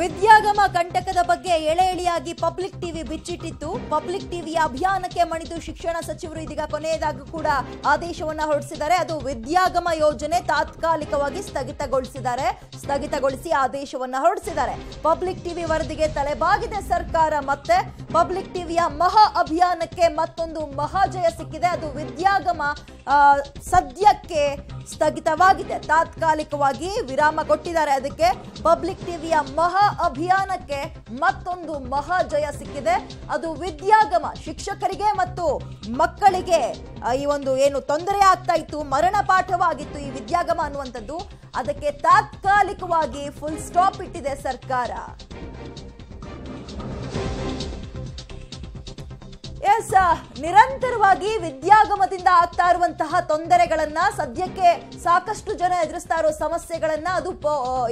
ವಿದ್ಯಾಗಮ ಕಂಟಕದ ಬಗ್ಗೆ ಎಳೆ ಎಳೆಯಾಗಿ ಪಬ್ಲಿಕ್ ಟಿವಿ ಬಿಚ್ಚಿಟ್ಟಿತ್ತು ಪಬ್ಲಿಕ್ ಟಿವಿಯ ಅಭಿಯಾನಕ್ಕೆ ಮಣಿದು ಶಿಕ್ಷಣ ಸಚಿವರು ಇದೀಗ ಕೊನೆಯದಾಗೂ ಕೂಡ ಆದೇಶವನ್ನ ಹೊರಡಿಸಿದ್ದಾರೆ ಅದು ವಿದ್ಯಾಗಮ ಯೋಜನೆ ತಾತ್ಕಾಲಿಕವಾಗಿ ಸ್ಥಗಿತಗೊಳಿಸಿದ್ದಾರೆ ಸ್ಥಗಿತಗೊಳಿಸಿ ಆದೇಶವನ್ನ ಹೊರಡಿಸಿದ್ದಾರೆ ಪಬ್ಲಿಕ್ ಟಿವಿ ವರದಿಗೆ ತಲೆಬಾಗಿದೆ ಸರ್ಕಾರ ಮತ್ತೆ ಪಬ್ಲಿಕ್ ಟಿವಿಯ ಮಹಾ ಅಭಿಯಾನಕ್ಕೆ ಮತ್ತೊಂದು ಮಹಾಜಯ ಸಿಕ್ಕಿದೆ ಅದು ವಿದ್ಯಾಗಮ ಸದ್ಯಕ್ಕೆ ಸ್ಥಗಿತವಾಗಿದೆ ತಾತ್ಕಾಲಿಕವಾಗಿ ವಿರಾಮ ಕೊಟ್ಟಿದ್ದಾರೆ ಅದಕ್ಕೆ ಪಬ್ಲಿಕ್ ಟಿವಿಯ ಮಹಾ ಅಭಿಯಾನಕ್ಕೆ ಮತ್ತೊಂದು ಮಹಾ ಜಯ ಸಿಕ್ಕಿದೆ ಅದು ವಿದ್ಯಾಗಮ ಶಿಕ್ಷಕರಿಗೆ ಮತ್ತು ಮಕ್ಕಳಿಗೆ ಈ ಒಂದು ಏನು ತೊಂದರೆ ಆಗ್ತಾ ಇತ್ತು ಮರಣ ಪಾಠವಾಗಿತ್ತು ಈ ವಿದ್ಯಾಗಮ ಅನ್ನುವಂಥದ್ದು ಅದಕ್ಕೆ ತಾತ್ಕಾಲಿಕವಾಗಿ ಫುಲ್ ಸ್ಟಾಪ್ ಇಟ್ಟಿದೆ ಸರ್ಕಾರ ಎಸ್ ನಿರಂತರವಾಗಿ ವಿದ್ಯಾಗಮದಿಂದ ಆಗ್ತಾ ಇರುವಂತಹ ತೊಂದರೆಗಳನ್ನ ಸದ್ಯಕ್ಕೆ ಸಾಕಷ್ಟು ಜನ ಎದುರಿಸ್ತಾ ಇರೋ ಸಮಸ್ಯೆಗಳನ್ನ ಅದು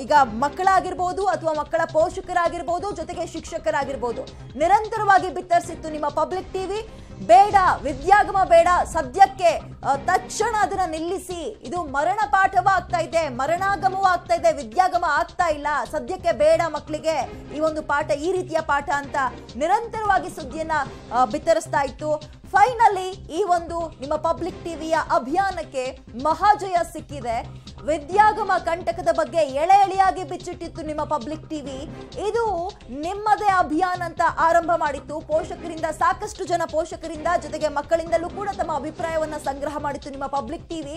ಈಗ ಮಕ್ಕಳಾಗಿರ್ಬೋದು ಅಥವಾ ಮಕ್ಕಳ ಪೋಷಕರಾಗಿರ್ಬೋದು ಜೊತೆಗೆ ಶಿಕ್ಷಕರಾಗಿರ್ಬೋದು ನಿರಂತರವಾಗಿ ಬಿತ್ತರಿಸಿತ್ತು ನಿಮ್ಮ ಪಬ್ಲಿಕ್ ಟಿವಿ ಬೇಡ ವಿದ್ಯಾಗಮ ಬೇಡ ಸದ್ಯಕ್ಕೆ ತಕ್ಷಣ ಅದನ್ನ ನಿಲ್ಲಿಸಿ ಇದು ಮರಣ ಪಾಠವೂ ಆಗ್ತಾ ಇದೆ ಮರಣಾಗಮವೂ ಆಗ್ತಾ ಇದೆ ವಿದ್ಯಾಗಮ ಆಗ್ತಾ ಇಲ್ಲ ಸದ್ಯಕ್ಕೆ ಬೇಡ ಮಕ್ಕಳಿಗೆ ಈ ಒಂದು ಪಾಠ ಈ ರೀತಿಯ ಪಾಠ ಅಂತ ನಿರಂತರವಾಗಿ ಸುದ್ದಿಯನ್ನ ಬಿತ್ತರಿಸ್ತಾ ಇತ್ತು ಫೈನಲಿ ಈ ಒಂದು ನಿಮ್ಮ ಪಬ್ಲಿಕ್ ಟಿವಿಯ ಅಭಿಯಾನಕ್ಕೆ ಮಹಾಜಯ ಸಿಕ್ಕಿದೆ ವಿದ್ಯಾಗಮ ಕಂಟಕದ ಬಗ್ಗೆ ಎಳೆ ಎಳೆಯಾಗಿ ಬಿಚ್ಚಿಟ್ಟಿತ್ತು ನಿಮ್ಮ ಪಬ್ಲಿಕ್ ಟಿವಿ ಇದು ನಿಮ್ಮದೇ ಅಭಿಯಾನ ಅಂತ ಆರಂಭ ಮಾಡಿತ್ತು ಪೋಷಕರಿಂದ ಸಾಕಷ್ಟು ಜನ ಪೋಷಕರಿಂದ ಜೊತೆಗೆ ಮಕ್ಕಳಿಂದಲೂ ಕೂಡ ತಮ್ಮ ಅಭಿಪ್ರಾಯವನ್ನು ಸಂಗ್ರಹ ಮಾಡಿತ್ತು ನಿಮ್ಮ ಪಬ್ಲಿಕ್ ಟಿವಿ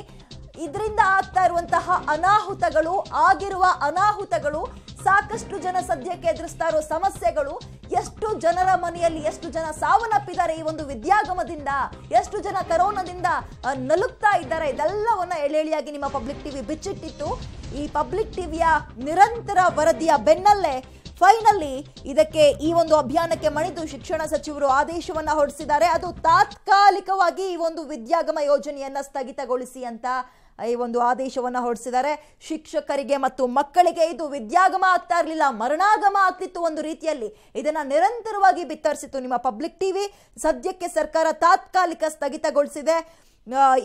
ಇದರಿಂದ ಆಗ್ತಾ ಇರುವಂತಹ ಅನಾಹುತಗಳು ಆಗಿರುವ ಅನಾಹುತಗಳು ಸಾಕಷ್ಟು ಜನ ಸದ್ಯಕ್ಕೆ ಎದುರಿಸ್ತಾ ಇರೋ ಸಮಸ್ಯೆಗಳು ಎಷ್ಟು ಜನರ ಮನೆಯಲ್ಲಿ ಎಷ್ಟು ಜನ ಸಾವನ್ನಪ್ಪಿದ್ದಾರೆ ಈ ಒಂದು ವಿದ್ಯಾಗಮದಿಂದ ಎಷ್ಟು ಜನ ಕರೋನಾದಿಂದ ನಲುಗ್ತಾ ಇದ್ದಾರೆ ಇದೆಲ್ಲವನ್ನ ಎಳೆಳಿಯಾಗಿ ನಿಮ್ಮ ಪಬ್ಲಿಕ್ ಟಿವಿ ಬಿಚ್ಚಿಟ್ಟಿತ್ತು ಈ ಪಬ್ಲಿಕ್ ಟಿವಿಯ ನಿರಂತರ ವರದಿಯ ಬೆನ್ನಲ್ಲೇ ಫೈನಲ್ಲಿ ಇದಕ್ಕೆ ಈ ಒಂದು ಅಭಿಯಾನಕ್ಕೆ ಮಣಿದು ಶಿಕ್ಷಣ ಸಚಿವರು ಆದೇಶವನ್ನ ಹೊರಡಿಸಿದ್ದಾರೆ ಅದು ತಾತ್ಕಾಲಿಕವಾಗಿ ಈ ಒಂದು ವಿದ್ಯಾಗಮ ಯೋಜನೆಯನ್ನ ಸ್ಥಗಿತಗೊಳಿಸಿ ಅಂತ ಈ ಒಂದು ಆದೇಶವನ್ನ ಹೊರಡಿಸಿದ್ದಾರೆ ಶಿಕ್ಷಕರಿಗೆ ಮತ್ತು ಮಕ್ಕಳಿಗೆ ಇದು ವಿದ್ಯಾಗಮ ಆಗ್ತಾ ಇರಲಿಲ್ಲ ಮರಣಾಗಮ ಆಗ್ತಿತ್ತು ಒಂದು ರೀತಿಯಲ್ಲಿ ಇದನ್ನ ನಿರಂತರವಾಗಿ ಬಿತ್ತರಿಸಿತ್ತು ನಿಮ್ಮ ಪಬ್ಲಿಕ್ ಟಿವಿ ಸದ್ಯಕ್ಕೆ ಸರ್ಕಾರ ತಾತ್ಕಾಲಿಕ ಸ್ಥಗಿತಗೊಳಿಸಿದೆ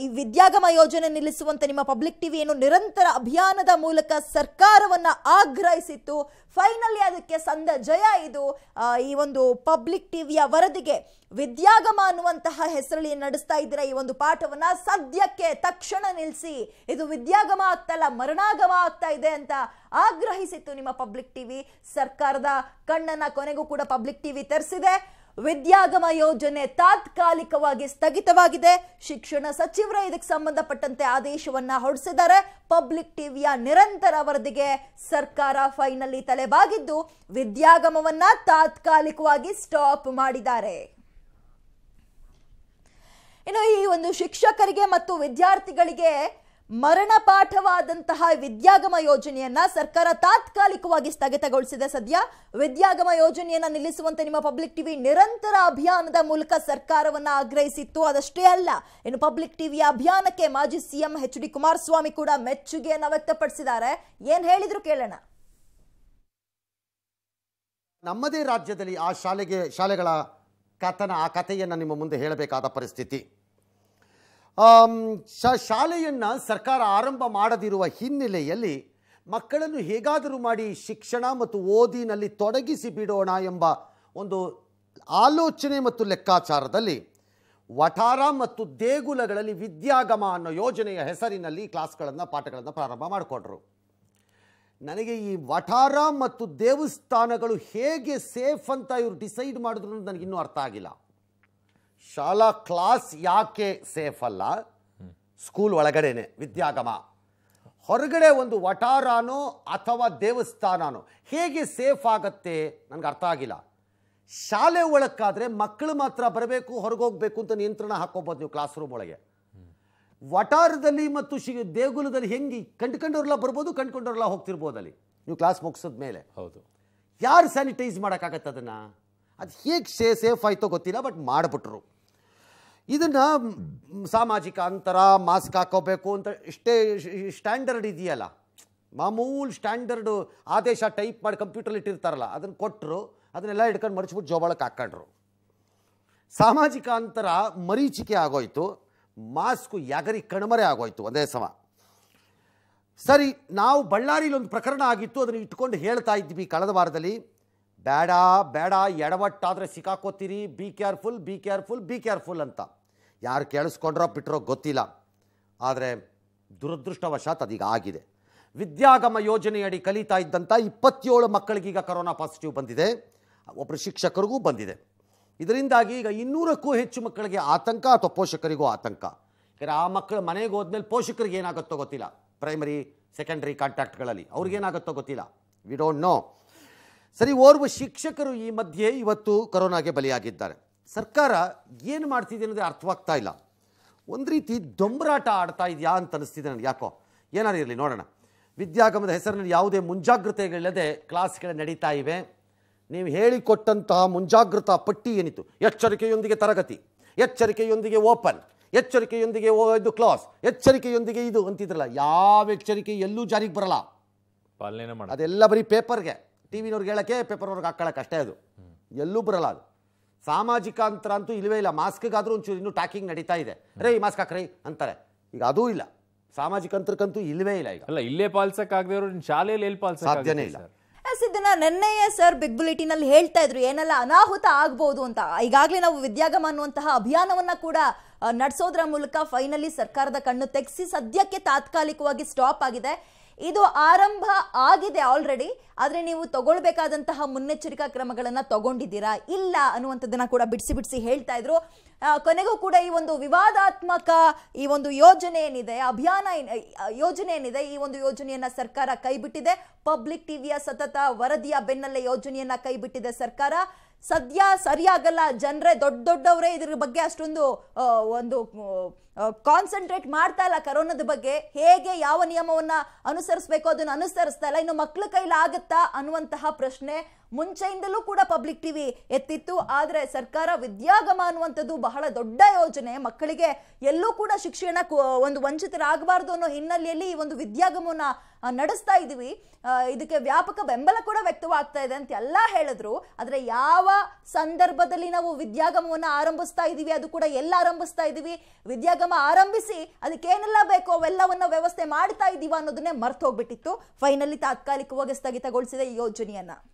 ಈ ವಿದ್ಯಾಗಮ ಯೋಜನೆ ನಿಲ್ಲಿಸುವಂತೆ ನಿಮ್ಮ ಪಬ್ಲಿಕ್ ಟಿವಿಯನ್ನು ನಿರಂತರ ಅಭಿಯಾನದ ಮೂಲಕ ಸರ್ಕಾರವನ್ನು ಆಗ್ರಹಿಸಿತ್ತು ಫೈನಲಿ ಅದಕ್ಕೆ ಸಂದ ಜಯ ಇದು ಈ ಒಂದು ಪಬ್ಲಿಕ್ ಟಿವಿಯ ವರದಿಗೆ ವಿದ್ಯಾಗಮ ಅನ್ನುವಂತಹ ಹೆಸರಲ್ಲಿ ನಡೆಸ್ತಾ ಇದ್ರೆ ಈ ಒಂದು ಪಾಠವನ್ನ ಸದ್ಯಕ್ಕೆ ತಕ್ಷಣ ನಿಲ್ಲಿಸಿ ಇದು ವಿದ್ಯಾಗಮ ಆಗ್ತಲ್ಲ ಮರಣಾಗಮ ಆಗ್ತಾ ಇದೆ ಅಂತ ಆಗ್ರಹಿಸಿತ್ತು ನಿಮ್ಮ ಪಬ್ಲಿಕ್ ಟಿವಿ ಸರ್ಕಾರದ ಕಣ್ಣನ್ನ ಕೊನೆಗೂ ಕೂಡ ಪಬ್ಲಿಕ್ ಟಿವಿ ತರಿಸಿದೆ ವಿದ್ಯಾಗಮ ಯೋಜನೆ ತಾತ್ಕಾಲಿಕವಾಗಿ ಸ್ಥಗಿತವಾಗಿದೆ ಶಿಕ್ಷಣ ಸಚಿವರ ಇದಕ್ಕೆ ಸಂಬಂಧಪಟ್ಟಂತೆ ಆದೇಶವನ್ನ ಹೊರಡಿಸಿದ್ದಾರೆ ಪಬ್ಲಿಕ್ ಟಿವಿಯ ನಿರಂತರ ವರದಿಗೆ ಸರ್ಕಾರ ಫೈನಲ್ಲಿ ತಲೆಬಾಗಿದ್ದು ವಿದ್ಯಾಗಮವನ್ನ ತಾತ್ಕಾಲಿಕವಾಗಿ ಸ್ಟಾಪ್ ಮಾಡಿದ್ದಾರೆ ಇನ್ನು ಈ ಒಂದು ಶಿಕ್ಷಕರಿಗೆ ಮತ್ತು ವಿದ್ಯಾರ್ಥಿಗಳಿಗೆ ಮರಣಪಾಠವಾದಂತಹ ವಿದ್ಯಾಗಮ ಯೋಜನೆಯನ್ನ ಸರ್ಕಾರ ತಾತ್ಕಾಲಿಕವಾಗಿ ಸ್ಥಗಿತಗೊಳಿಸಿದೆ ಸದ್ಯ ವಿದ್ಯಾಗಮ ಯೋಜನೆಯನ್ನ ನಿಲ್ಲಿಸುವಂತೆ ನಿಮ್ಮ ಪಬ್ಲಿಕ್ ಟಿವಿ ನಿರಂತರ ಅಭಿಯಾನದ ಮೂಲಕ ಸರ್ಕಾರವನ್ನ ಆಗ್ರಹಿಸಿತ್ತು ಅದಷ್ಟೇ ಅಲ್ಲ ಇನ್ನು ಪಬ್ಲಿಕ್ ಟಿವಿ ಅಭಿಯಾನಕ್ಕೆ ಮಾಜಿ ಸಿಎಂ ಎಚ್ ಡಿ ಕುಮಾರಸ್ವಾಮಿ ಕೂಡ ಮೆಚ್ಚುಗೆಯನ್ನು ವ್ಯಕ್ತಪಡಿಸಿದ್ದಾರೆ ಏನ್ ಹೇಳಿದ್ರು ಕೇಳೋಣ ನಮ್ಮದೇ ರಾಜ್ಯದಲ್ಲಿ ಆ ಶಾಲೆಗೆ ಶಾಲೆಗಳ ಕಥನ ಆ ಕಥೆಯನ್ನು ನಿಮ್ಮ ಮುಂದೆ ಹೇಳಬೇಕಾದ ಪರಿಸ್ಥಿತಿ ಶಾಲೆಯನ್ನು ಸರ್ಕಾರ ಆರಂಭ ಮಾಡದಿರುವ ಹಿನ್ನೆಲೆಯಲ್ಲಿ ಮಕ್ಕಳನ್ನು ಹೇಗಾದರೂ ಮಾಡಿ ಶಿಕ್ಷಣ ಮತ್ತು ಓದಿನಲ್ಲಿ ತೊಡಗಿಸಿ ಬಿಡೋಣ ಎಂಬ ಒಂದು ಆಲೋಚನೆ ಮತ್ತು ಲೆಕ್ಕಾಚಾರದಲ್ಲಿ ವಠಾರ ಮತ್ತು ದೇಗುಲಗಳಲ್ಲಿ ವಿದ್ಯಾಗಮ ಅನ್ನೋ ಯೋಜನೆಯ ಹೆಸರಿನಲ್ಲಿ ಕ್ಲಾಸ್ಗಳನ್ನು ಪಾಠಗಳನ್ನು ಪ್ರಾರಂಭ ಮಾಡಿಕೊಂಡ್ರು ನನಗೆ ಈ ವಠಾರ ಮತ್ತು ದೇವಸ್ಥಾನಗಳು ಹೇಗೆ ಸೇಫ್ ಅಂತ ಇವರು ಡಿಸೈಡ್ ಮಾಡಿದ್ರು ನನಗಿನ್ನೂ ಅರ್ಥ ಆಗಿಲ್ಲ ಶಾಲಾ ಕ್ಲಾಸ್ ಯಾಕೆ ಸೇಫ್ ಅಲ್ಲ ಸ್ಕೂಲ್ ಒಳಗಡೆನೆ ವಿದ್ಯಾಗಮ ಹೊರಗಡೆ ಒಂದು ವಟಾರಾನೋ ಅಥವಾ ದೇವಸ್ಥಾನನೋ ಹೇಗೆ ಸೇಫ್ ಆಗತ್ತೆ ನನಗೆ ಅರ್ಥ ಆಗಿಲ್ಲ ಶಾಲೆ ಒಳಕ್ಕಾದರೆ ಮಕ್ಕಳು ಮಾತ್ರ ಬರಬೇಕು ಹೊರಗೆ ಹೋಗ್ಬೇಕು ಅಂತ ನಿಯಂತ್ರಣ ಹಾಕೋಬಹುದು ನೀವು ಕ್ಲಾಸ್ ರೂಮ್ ಒಳಗೆ ವಟಾರದಲ್ಲಿ ಮತ್ತು ದೇಗುಲದಲ್ಲಿ ಹೆಂಗೆ ಕಂಡುಕೊಂಡವ್ರಲ್ಲ ಬರ್ಬೋದು ಕಂಡುಕೊಂಡವ್ರೆಲ್ಲ ಹೋಗ್ತಿರ್ಬೋದು ಅಲ್ಲಿ ನೀವು ಕ್ಲಾಸ್ ಮುಗಿಸಿದ ಮೇಲೆ ಹೌದು ಯಾರು ಸ್ಯಾನಿಟೈಸ್ ಮಾಡೋಕ್ಕಾಗತ್ತೆ ಅದನ್ನು ಅದು ಹೇಗೆ ಸೇ ಸೇಫ್ ಆಯಿತೋ ಗೊತ್ತಿಲ್ಲ ಬಟ್ ಮಾಡಿಬಿಟ್ರು ಇದನ್ನು ಸಾಮಾಜಿಕ ಅಂತರ ಮಾಸ್ಕ್ ಹಾಕೋಬೇಕು ಅಂತ ಇಷ್ಟೇ ಸ್ಟ್ಯಾಂಡರ್ಡ್ ಇದೆಯಲ್ಲ ಮಾಮೂಲು ಸ್ಟ್ಯಾಂಡರ್ಡು ಆದೇಶ ಟೈಪ್ ಮಾಡಿ ಕಂಪ್ಯೂಟರ್ ಇಟ್ಟಿರ್ತಾರಲ್ಲ ಅದನ್ನು ಕೊಟ್ಟರು ಅದನ್ನೆಲ್ಲ ಇಟ್ಕೊಂಡು ಮರ್ಚ್ಬಿಟ್ಟು ಜೋಬಳಕ್ಕೆ ಹಾಕೊಂಡ್ರು ಸಾಮಾಜಿಕ ಅಂತರ ಮರೀಚಿಕೆ ಆಗೋಯ್ತು ಮಾಸ್ಕು ಯಾಗರಿ ಕಣ್ಮರೆ ಆಗೋಯ್ತು ಒಂದೇ ಸಮ ಸರಿ ನಾವು ಬಳ್ಳಾರಿಯಲ್ಲಿ ಒಂದು ಪ್ರಕರಣ ಆಗಿತ್ತು ಅದನ್ನು ಇಟ್ಕೊಂಡು ಹೇಳ್ತಾ ಇದ್ವಿ ಕಳೆದ ವಾರದಲ್ಲಿ ಬೇಡ ಬೇಡ ಎಡವಟ್ಟಾದರೆ ಸಿಕ್ಕಾಕೋತೀರಿ be careful be careful be careful ಅಂತ ಯಾರು ಕೇಳಿಸ್ಕೊಂಡ್ರೋ ಬಿಟ್ಟರೋ ಗೊತ್ತಿಲ್ಲ ಆದರೆ ದುರದೃಷ್ಟವಶಾತ್ ಅದೀಗ ಆಗಿದೆ ವಿದ್ಯಾಗಮ ಯೋಜನೆಯಡಿ ಕಲಿತಾ ಇದ್ದಂಥ ಇಪ್ಪತ್ತೇಳು ಮಕ್ಕಳಿಗೀಗ ಕರೋನಾ ಪಾಸಿಟಿವ್ ಬಂದಿದೆ ಒಬ್ಬರು ಶಿಕ್ಷಕರಿಗೂ ಬಂದಿದೆ ಇದರಿಂದಾಗಿ ಈಗ ಇನ್ನೂರಕ್ಕೂ ಹೆಚ್ಚು ಮಕ್ಕಳಿಗೆ ಆತಂಕ ಅಥವಾ ಪೋಷಕರಿಗೂ ಆತಂಕ ಯಾಕಂದರೆ ಆ ಮಕ್ಕಳು ಮನೆಗೆ ಹೋದ್ಮೇಲೆ ಪೋಷಕರಿಗೆ ಏನಾಗುತ್ತೋ ಗೊತ್ತಿಲ್ಲ ಪ್ರೈಮರಿ ಸೆಕೆಂಡ್ರಿ ಕಾಂಟ್ಯಾಕ್ಟ್ಗಳಲ್ಲಿ ಅವ್ರಿಗೇನಾಗುತ್ತೋ ಗೊತ್ತಿಲ್ಲ ವಿ ಡೋಂಟ್ ನೋ ಸರಿ ಓರ್ವ ಶಿಕ್ಷಕರು ಈ ಮಧ್ಯೆ ಇವತ್ತು ಕೊರೋನಾಗೆ ಬಲಿಯಾಗಿದ್ದಾರೆ ಸರ್ಕಾರ ಏನು ಮಾಡ್ತಿದೆ ಅನ್ನೋದೇ ಅರ್ಥವಾಗ್ತಾ ಇಲ್ಲ ಒಂದು ರೀತಿ ದೊಂಬರಾಟ ಆಡ್ತಾ ಇದೆಯಾ ಅಂತ ಅನಿಸ್ತಿದೆ ನನಗೆ ಯಾಕೋ ಏನಾರು ಇರಲಿ ನೋಡೋಣ ವಿದ್ಯಾಗಮದ ಹೆಸರಿನಲ್ಲಿ ಯಾವುದೇ ಮುಂಜಾಗ್ರತೆಗಳಿಲ್ಲದೆ ಕ್ಲಾಸ್ಗಳು ನಡೀತಾ ಇವೆ ನೀವು ಹೇಳಿಕೊಟ್ಟಂತಹ ಮುಂಜಾಗ್ರತಾ ಪಟ್ಟಿ ಏನಿತ್ತು ಎಚ್ಚರಿಕೆಯೊಂದಿಗೆ ತರಗತಿ ಎಚ್ಚರಿಕೆಯೊಂದಿಗೆ ಓಪನ್ ಎಚ್ಚರಿಕೆಯೊಂದಿಗೆ ಇದು ಕ್ಲಾಸ್ ಎಚ್ಚರಿಕೆಯೊಂದಿಗೆ ಇದು ಅಂತಿದ್ರಲ್ಲ ಯಾವ ಎಚ್ಚರಿಕೆ ಎಲ್ಲೂ ಜಾರಿಗೆ ಬರಲ್ಲ ಅದೆಲ್ಲ ಬರೀ ಪೇಪರ್ಗೆ ಟಿ ವಿನವ್ರಿಗೆ ಹೇಳೋಕ್ಕೆ ಪೇಪರ್ನವ್ರಿಗೆ ಹಾಕ್ಕೊಳ್ಳೋಕೆ ಅಷ್ಟೇ ಅದು ಎಲ್ಲೂ ಬರಲ್ಲ ಅದು ಸಾಮಾಜಿಕ ಅಂತರ ಅಂತೂ ಇಲ್ಲವೇ ಇಲ್ಲ ಮಾಸ್ಕ್ಗಾದರೂ ಒಂಚೂರು ಇನ್ನೂ ಟಾಕಿಂಗ್ ನಡೀತಾ ಇದೆ ರೇ ಈ ಮಾಸ್ಕ್ ಹಾಕ್ರಿ ಅಂತಾರೆ ಈಗ ಅದೂ ಇಲ್ಲ ಸಾಮಾಜಿಕ ಅಂತರಕ್ಕಂತೂ ಇಲ್ಲವೇ ಇಲ್ಲ ಈಗ ಅಲ್ಲ ಇಲ್ಲೇ ಪಾಲಿಸಕ್ಕಾಗದೇ ಶಾಲೆಯಲ್ಲಿ ಎಲ್ಲಿ ಪಾಲಿಸ ಸಾಧ್ಯನೇ ಇಲ್ಲ ಇದನ್ನ ನಿನ್ನೆಯೇ ಸರ್ ಬಿಗ್ ಬುಲೆಟಿನ್ ಅಲ್ಲಿ ಹೇಳ್ತಾ ಇದ್ರು ಏನೆಲ್ಲ ಅನಾಹುತ ಆಗಬಹುದು ಅಂತ ಈಗಾಗಲೇ ನಾವು ವಿದ್ಯಾಗಮ ಅನ್ನುವಂತಹ ಅಭಿಯಾನವನ್ನ ಕೂಡ ನಡೆಸೋದ್ರ ಮೂಲಕ ಫೈನಲಿ ಸರ್ಕಾರದ ಕಣ್ಣು ತೆಗೆಸಿ ಸದ್ಯಕ್ಕೆ ತಾತ್ಕಾಲಿಕವಾಗಿ ಸ್ಟಾಪ್ ಆಗಿದೆ ಇದು ಆರಂಭ ಆಗಿದೆ ಆಲ್ರೆಡಿ ಆದರೆ ನೀವು ತಗೊಳ್ಬೇಕಾದಂತಹ ಮುನ್ನೆಚ್ಚರಿಕಾ ಕ್ರಮಗಳನ್ನು ತಗೊಂಡಿದ್ದೀರಾ ಇಲ್ಲ ಅನ್ನುವಂಥದ್ದನ್ನು ಕೂಡ ಬಿಡಿಸಿ ಬಿಡಿಸಿ ಹೇಳ್ತಾ ಇದ್ರು ಕೊನೆಗೂ ಕೂಡ ಈ ಒಂದು ವಿವಾದಾತ್ಮಕ ಈ ಒಂದು ಯೋಜನೆ ಏನಿದೆ ಅಭಿಯಾನ ಯೋಜನೆ ಏನಿದೆ ಈ ಒಂದು ಯೋಜನೆಯನ್ನ ಸರ್ಕಾರ ಕೈಬಿಟ್ಟಿದೆ ಪಬ್ಲಿಕ್ ಟಿವಿಯ ಸತತ ವರದಿಯ ಬೆನ್ನಲ್ಲೇ ಯೋಜನೆಯನ್ನ ಕೈಬಿಟ್ಟಿದೆ ಸರ್ಕಾರ ಸದ್ಯ ಸರಿಯಾಗಲ್ಲ ಜನರೇ ದೊಡ್ಡ ದೊಡ್ಡವರೇ ಇದ್ರ ಬಗ್ಗೆ ಅಷ್ಟೊಂದು ಒಂದು ಕಾನ್ಸಂಟ್ರೇಟ್ ಮಾಡ್ತಾ ಇಲ್ಲ ಕರೋನದ ಬಗ್ಗೆ ಹೇಗೆ ಯಾವ ನಿಯಮವನ್ನ ಅನುಸರಿಸಬೇಕು ಅದನ್ನು ಅನುಸರಿಸ್ತಾ ಇಲ್ಲ ಇನ್ನು ಮಕ್ಕಳ ಕೈಲಿ ಆಗುತ್ತಾ ಅನ್ನುವಂತಹ ಪ್ರಶ್ನೆ ಮುಂಚೆಯಿಂದಲೂ ಕೂಡ ಪಬ್ಲಿಕ್ ಟಿವಿ ಎತ್ತಿತ್ತು ಆದರೆ ಸರ್ಕಾರ ವಿದ್ಯಾಗಮ ಅನ್ನುವಂಥದ್ದು ಬಹಳ ದೊಡ್ಡ ಯೋಜನೆ ಮಕ್ಕಳಿಗೆ ಎಲ್ಲೂ ಕೂಡ ಶಿಕ್ಷಣ ಒಂದು ವಂಚಿತರಾಗಬಾರ್ದು ಅನ್ನೋ ಹಿನ್ನೆಲೆಯಲ್ಲಿ ಈ ಒಂದು ವಿದ್ಯಾಗಮವನ್ನು ನಡೆಸ್ತಾ ಇದ್ದೀವಿ ಇದಕ್ಕೆ ವ್ಯಾಪಕ ಬೆಂಬಲ ಕೂಡ ವ್ಯಕ್ತವಾಗ್ತಾ ಇದೆ ಅಂತ ಎಲ್ಲ ಹೇಳಿದ್ರು ಆದರೆ ಯಾವ ಸಂದರ್ಭದಲ್ಲಿ ನಾವು ವಿದ್ಯಾಗಮವನ್ನು ಆರಂಭಿಸ್ತಾ ಇದ್ದೀವಿ ಅದು ಕೂಡ ಎಲ್ಲ ಆರಂಭಿಸ್ತಾ ಇದ್ದೀವಿ ವಿದ್ಯಾಗಮ ಕಾರ್ಯಕ್ರಮ ಆರಂಭಿಸಿ ಅದಕ್ಕೇನೆಲ್ಲ ಬೇಕು ಅವೆಲ್ಲವನ್ನ ವ್ಯವಸ್ಥೆ ಮಾಡ್ತಾ ಇದ್ದೀವ ಅನ್ನೋದನ್ನೇ ಮರ್ತು ಹೋಗ್ಬಿಟ್ಟಿತ್ತು ಫೈನಲಿ ತಾತ್ಕಾಲಿಕವಾಗಿ ಸ್ಥಗಿತಗೊಳಿಸಿದೆ ಈ ಯೋಜನೆಯನ್ನ